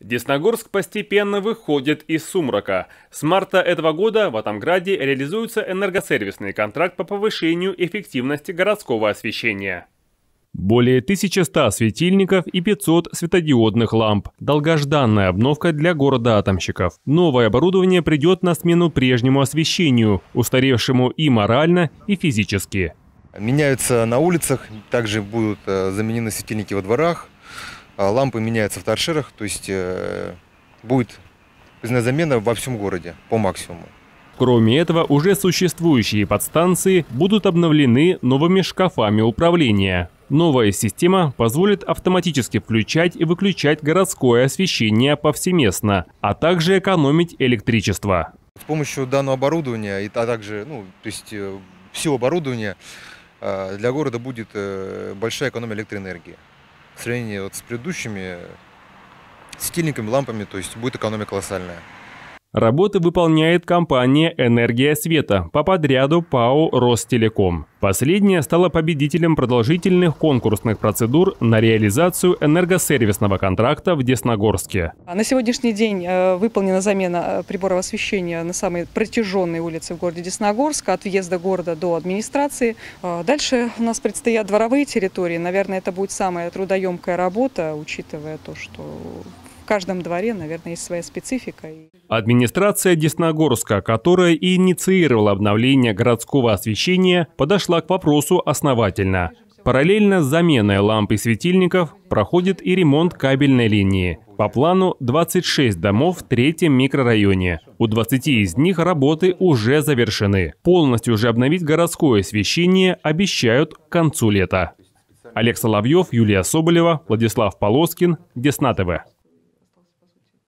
Десногорск постепенно выходит из сумрака. С марта этого года в Атомграде реализуется энергосервисный контракт по повышению эффективности городского освещения. Более 1100 светильников и 500 светодиодных ламп. Долгожданная обновка для города атомщиков. Новое оборудование придет на смену прежнему освещению, устаревшему и морально, и физически. Меняются на улицах, также будут э, заменены светильники во дворах, а лампы меняются в торшерах, то есть э, будет замена во всем городе по максимуму. Кроме этого, уже существующие подстанции будут обновлены новыми шкафами управления. Новая система позволит автоматически включать и выключать городское освещение повсеместно, а также экономить электричество. С помощью данного оборудования, а также ну, то есть, э, все оборудование э, для города будет большая экономия электроэнергии в сравнении вот с предыдущими стильниками лампами, то есть будет экономия колоссальная. Работы выполняет компания «Энергия света» по подряду ПАО «Ростелеком». Последняя стала победителем продолжительных конкурсных процедур на реализацию энергосервисного контракта в Десногорске. На сегодняшний день э, выполнена замена э, приборов освещения на самой протяженной улице в городе Десногорск, от въезда города до администрации. Э, дальше у нас предстоят дворовые территории. Наверное, это будет самая трудоемкая работа, учитывая то, что каждом дворе, наверное, есть своя специфика. Администрация Десногорска, которая инициировала обновление городского освещения, подошла к вопросу основательно. Параллельно с заменой ламп и светильников проходит и ремонт кабельной линии. По плану 26 домов в третьем микрорайоне. У 20 из них работы уже завершены. Полностью уже обновить городское освещение обещают к концу лета. Олег Соловьев, Юлия Соболева, Владислав Полоскин, Десна ТВ.